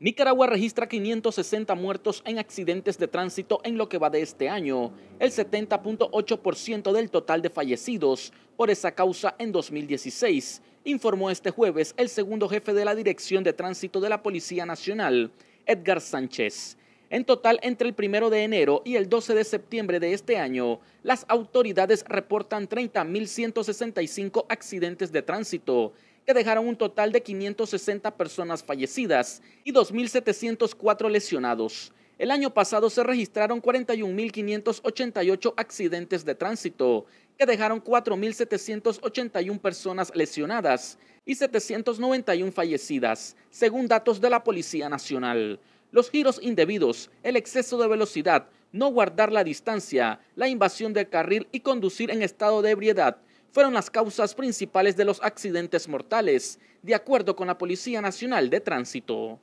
Nicaragua registra 560 muertos en accidentes de tránsito en lo que va de este año, el 70.8% del total de fallecidos por esa causa en 2016, informó este jueves el segundo jefe de la Dirección de Tránsito de la Policía Nacional, Edgar Sánchez. En total, entre el 1 de enero y el 12 de septiembre de este año, las autoridades reportan 30.165 accidentes de tránsito, que dejaron un total de 560 personas fallecidas y 2.704 lesionados. El año pasado se registraron 41.588 accidentes de tránsito, que dejaron 4.781 personas lesionadas y 791 fallecidas, según datos de la Policía Nacional. Los giros indebidos, el exceso de velocidad, no guardar la distancia, la invasión del carril y conducir en estado de ebriedad fueron las causas principales de los accidentes mortales, de acuerdo con la Policía Nacional de Tránsito.